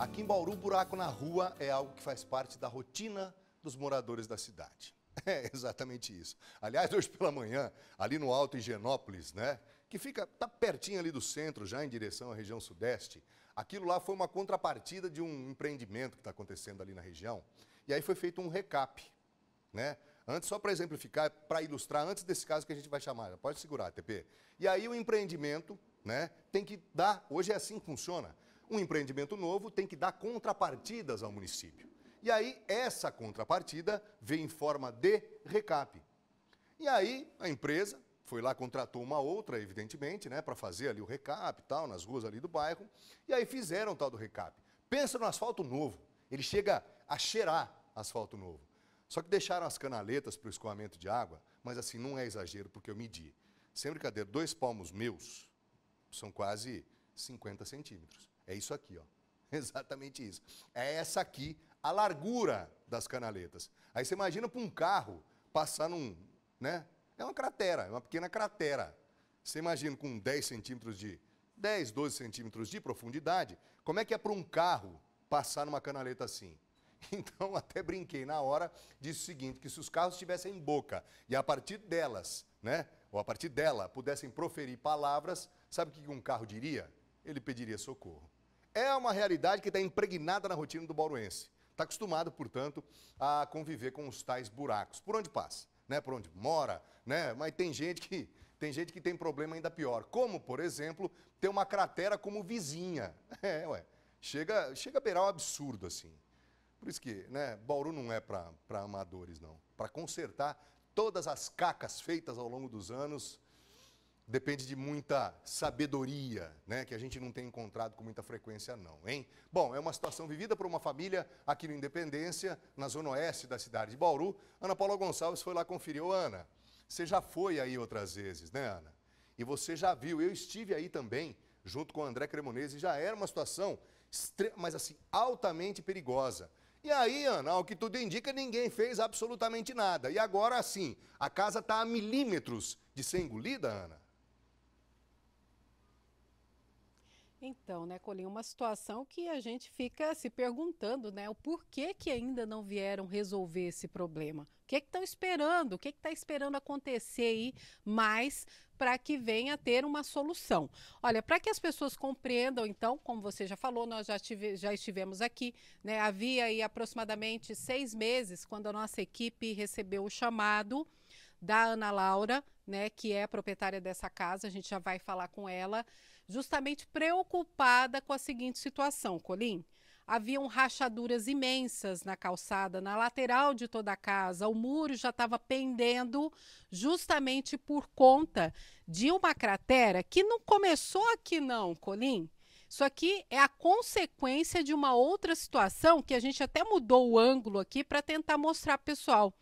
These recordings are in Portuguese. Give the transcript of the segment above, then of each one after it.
Aqui em Bauru, buraco na rua é algo que faz parte da rotina dos moradores da cidade. É exatamente isso. Aliás, hoje pela manhã, ali no Alto Higienópolis, né? Que fica tá pertinho ali do centro, já em direção à região sudeste. Aquilo lá foi uma contrapartida de um empreendimento que está acontecendo ali na região. E aí foi feito um recap, né? Antes, só para exemplificar, para ilustrar, antes desse caso que a gente vai chamar, pode segurar, TP. E aí o empreendimento, né, tem que dar, hoje é assim que funciona, um empreendimento novo tem que dar contrapartidas ao município. E aí, essa contrapartida vem em forma de recap. E aí, a empresa foi lá, contratou uma outra, evidentemente, né, para fazer ali o recap e tal, nas ruas ali do bairro. E aí fizeram o tal do recap. Pensa no asfalto novo. Ele chega a cheirar asfalto novo. Só que deixaram as canaletas para o escoamento de água, mas assim não é exagero, porque eu medi. Sem brincadeira, dois palmos meus são quase 50 centímetros. É isso aqui, ó. Exatamente isso. É essa aqui a largura das canaletas. Aí você imagina para um carro passar num, né? É uma cratera, é uma pequena cratera. Você imagina com 10 centímetros de 10, 12 centímetros de profundidade, como é que é para um carro passar numa canaleta assim? Então até brinquei na hora, disse o seguinte, que se os carros tivessem boca e a partir delas, né, ou a partir dela, pudessem proferir palavras, sabe o que um carro diria? Ele pediria socorro é uma realidade que está impregnada na rotina do bauruense. Está acostumado, portanto, a conviver com os tais buracos. Por onde passa, né? Por onde mora, né? Mas tem gente que tem gente que tem problema ainda pior. Como, por exemplo, ter uma cratera como vizinha. É, ué. Chega, chega a beirar um absurdo, assim. Por isso que, né, Bauru não é para amadores, não. Para consertar todas as cacas feitas ao longo dos anos, depende de muita sabedoria, né? Que a gente não tem encontrado com muita frequência, não, hein? Bom, é uma situação vivida por uma família aqui no Independência, na zona oeste da cidade de Bauru. Ana Paula Gonçalves foi lá conferir. Ô, Ana, você já foi aí outras vezes, né, Ana? E você já viu, eu estive aí também, junto com o André Cremonese, já era uma situação, mas assim, altamente perigosa. E aí, Ana, ao que tudo indica, ninguém fez absolutamente nada. E agora, sim, a casa está a milímetros de ser engolida, Ana? Então, né, Colinho, uma situação que a gente fica se perguntando, né, o porquê que ainda não vieram resolver esse problema. O que é estão esperando? O que é está esperando acontecer aí mais para que venha ter uma solução? Olha, para que as pessoas compreendam, então, como você já falou, nós já, tive, já estivemos aqui, né, havia aí aproximadamente seis meses quando a nossa equipe recebeu o chamado da Ana Laura, né, que é proprietária dessa casa, a gente já vai falar com ela, justamente preocupada com a seguinte situação, Colim. Haviam rachaduras imensas na calçada, na lateral de toda a casa. O muro já estava pendendo justamente por conta de uma cratera que não começou aqui não, Colim. Isso aqui é a consequência de uma outra situação que a gente até mudou o ângulo aqui para tentar mostrar, pessoal.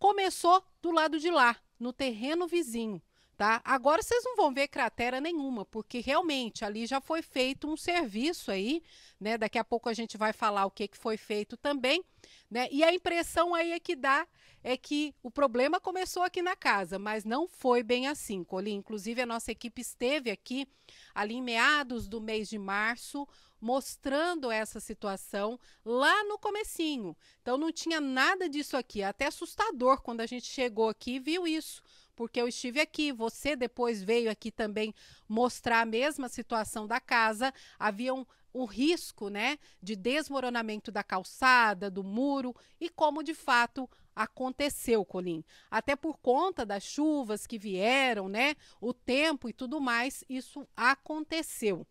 Começou do lado de lá, no terreno vizinho tá? Agora vocês não vão ver cratera nenhuma, porque realmente ali já foi feito um serviço aí, né? Daqui a pouco a gente vai falar o que, que foi feito também, né? E a impressão aí é que dá é que o problema começou aqui na casa, mas não foi bem assim, Colim. Inclusive a nossa equipe esteve aqui ali em meados do mês de março, mostrando essa situação lá no comecinho. Então não tinha nada disso aqui, até assustador quando a gente chegou aqui e viu isso porque eu estive aqui, você depois veio aqui também mostrar a mesma situação da casa, havia um, um risco, né, de desmoronamento da calçada, do muro e como de fato aconteceu, Colim. Até por conta das chuvas que vieram, né, o tempo e tudo mais, isso aconteceu.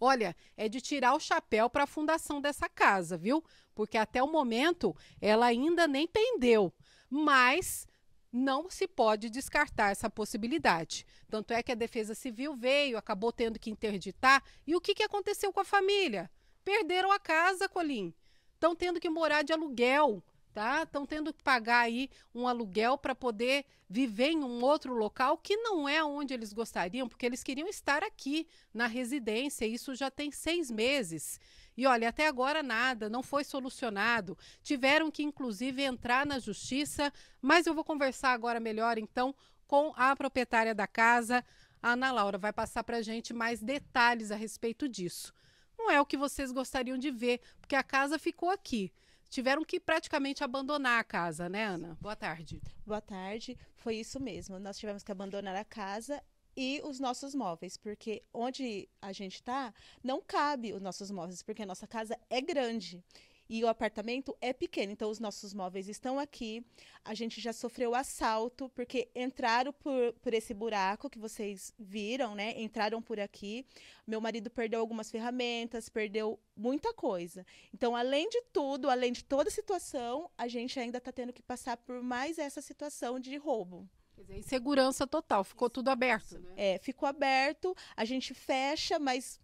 Olha, é de tirar o chapéu para a fundação dessa casa, viu? Porque até o momento ela ainda nem pendeu, mas não se pode descartar essa possibilidade. Tanto é que a Defesa Civil veio, acabou tendo que interditar. E o que, que aconteceu com a família? Perderam a casa, Colim. Estão tendo que morar de aluguel tá? Estão tendo que pagar aí um aluguel para poder viver em um outro local que não é onde eles gostariam, porque eles queriam estar aqui na residência. Isso já tem seis meses. E olha, até agora nada, não foi solucionado. Tiveram que, inclusive, entrar na justiça, mas eu vou conversar agora melhor então com a proprietária da casa. A Ana Laura vai passar para a gente mais detalhes a respeito disso. Não é o que vocês gostariam de ver, porque a casa ficou aqui tiveram que praticamente abandonar a casa, né, Ana? Boa tarde. Boa tarde. Foi isso mesmo. Nós tivemos que abandonar a casa e os nossos móveis, porque onde a gente está, não cabe os nossos móveis, porque a nossa casa é grande e o apartamento é pequeno, então os nossos móveis estão aqui. A gente já sofreu assalto, porque entraram por, por esse buraco que vocês viram, né? Entraram por aqui. Meu marido perdeu algumas ferramentas, perdeu muita coisa. Então, além de tudo, além de toda a situação, a gente ainda está tendo que passar por mais essa situação de roubo. Quer dizer, insegurança total, ficou Isso. tudo aberto. Né? É, ficou aberto, a gente fecha, mas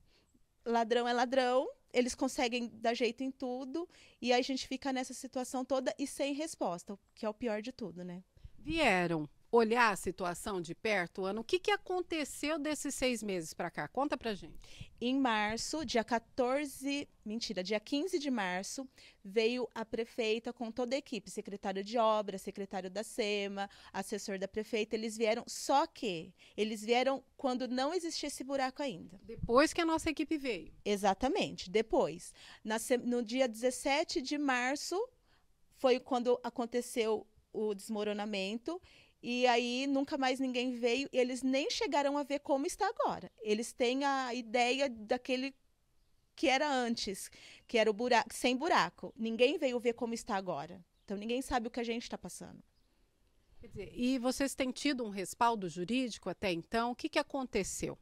ladrão é ladrão, eles conseguem dar jeito em tudo e aí a gente fica nessa situação toda e sem resposta, que é o pior de tudo, né? Vieram olhar a situação de perto, Ana, o que, que aconteceu desses seis meses para cá? Conta para gente. Em março, dia 14, mentira, dia 15 de março, veio a prefeita com toda a equipe, secretário de obra, secretário da SEMA, assessor da prefeita, eles vieram, só que eles vieram quando não existia esse buraco ainda. Depois que a nossa equipe veio. Exatamente, depois. Na, no dia 17 de março, foi quando aconteceu o desmoronamento e aí nunca mais ninguém veio. E eles nem chegaram a ver como está agora. Eles têm a ideia daquele que era antes, que era o buraco, sem buraco. Ninguém veio ver como está agora. Então ninguém sabe o que a gente está passando. Dizer, e vocês têm tido um respaldo jurídico até então? O que, que aconteceu?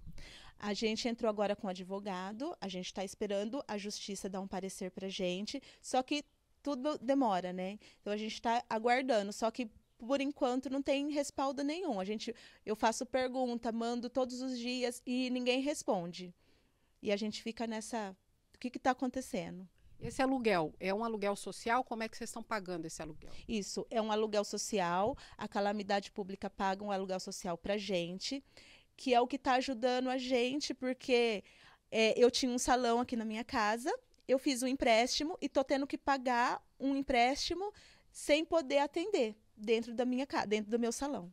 A gente entrou agora com o advogado, a gente está esperando a justiça dar um parecer para gente, só que tudo demora, né? Então a gente está aguardando, só que por enquanto não tem respaldo nenhum. A gente, eu faço pergunta, mando todos os dias e ninguém responde. E a gente fica nessa, o que está acontecendo? Esse aluguel é um aluguel social? Como é que vocês estão pagando esse aluguel? Isso é um aluguel social. A calamidade pública paga um aluguel social para gente, que é o que está ajudando a gente, porque é, eu tinha um salão aqui na minha casa, eu fiz um empréstimo e tô tendo que pagar um empréstimo sem poder atender dentro da minha casa, dentro do meu salão.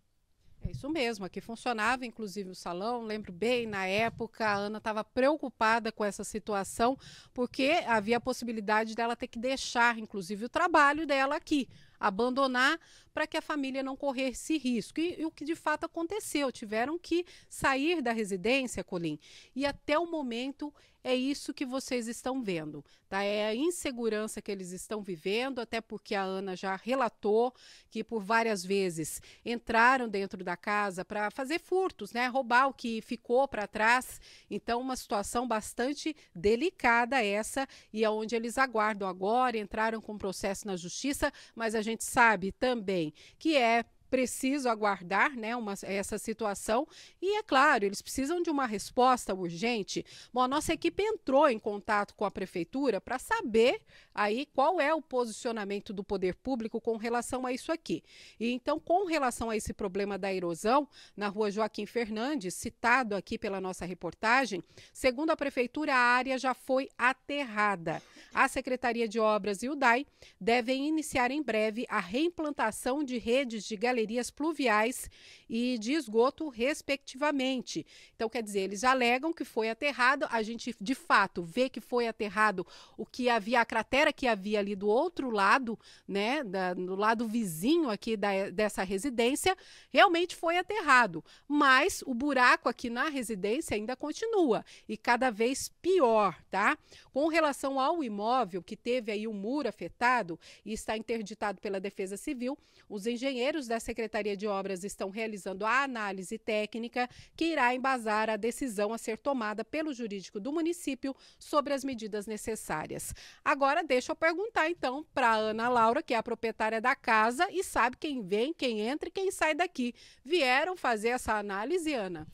É isso mesmo, aqui funcionava inclusive o salão. Lembro bem, na época, a Ana estava preocupada com essa situação, porque havia a possibilidade dela ter que deixar, inclusive, o trabalho dela aqui abandonar para que a família não corresse risco. E, e, o que de fato aconteceu, tiveram que sair da residência, Colim. E até o momento é isso que vocês estão vendo, tá? É a insegurança que eles estão vivendo, até porque a Ana já relatou que por várias vezes entraram dentro da casa para fazer furtos, né? Roubar o que ficou para trás. Então, uma situação bastante delicada essa e aonde é onde eles aguardam agora, entraram com processo na justiça, mas a gente gente sabe também que é preciso aguardar né, uma, essa situação. E é claro, eles precisam de uma resposta urgente. Bom, a nossa equipe entrou em contato com a prefeitura para saber aí qual é o posicionamento do poder público com relação a isso aqui. E então, com relação a esse problema da erosão na rua Joaquim Fernandes, citado aqui pela nossa reportagem, segundo a prefeitura, a área já foi aterrada. A Secretaria de Obras e o DAI devem iniciar em breve a reimplantação de redes de galerias galerias pluviais e de esgoto, respectivamente. Então, quer dizer, eles alegam que foi aterrado, a gente de fato vê que foi aterrado o que havia, a cratera que havia ali do outro lado, né, da, do lado vizinho aqui da, dessa residência, realmente foi aterrado. Mas o buraco aqui na residência ainda continua e cada vez pior, tá? Com relação ao imóvel que teve aí o um muro afetado e está interditado pela Defesa Civil, os engenheiros dessa Secretaria de Obras estão realizando a análise técnica que irá embasar a decisão a ser tomada pelo jurídico do município sobre as medidas necessárias. Agora, deixa eu perguntar então para a Ana Laura, que é a proprietária da casa e sabe quem vem, quem entra e quem sai daqui. Vieram fazer essa análise, Ana?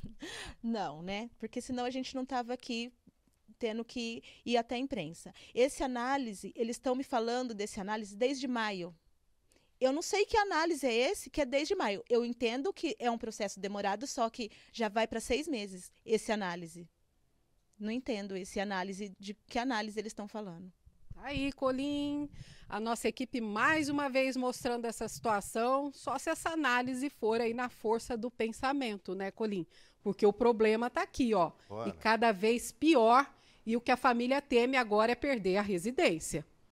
Não, né? Porque senão a gente não estava aqui tendo que ir até a imprensa. Esse análise, eles estão me falando desse análise desde maio eu não sei que análise é esse, que é desde maio. Eu entendo que é um processo demorado, só que já vai para seis meses esse análise. Não entendo esse análise, de que análise eles estão falando. Tá aí, Colim, a nossa equipe mais uma vez mostrando essa situação, só se essa análise for aí na força do pensamento, né, Colim? Porque o problema está aqui, ó. Bora. E cada vez pior, e o que a família teme agora é perder a residência.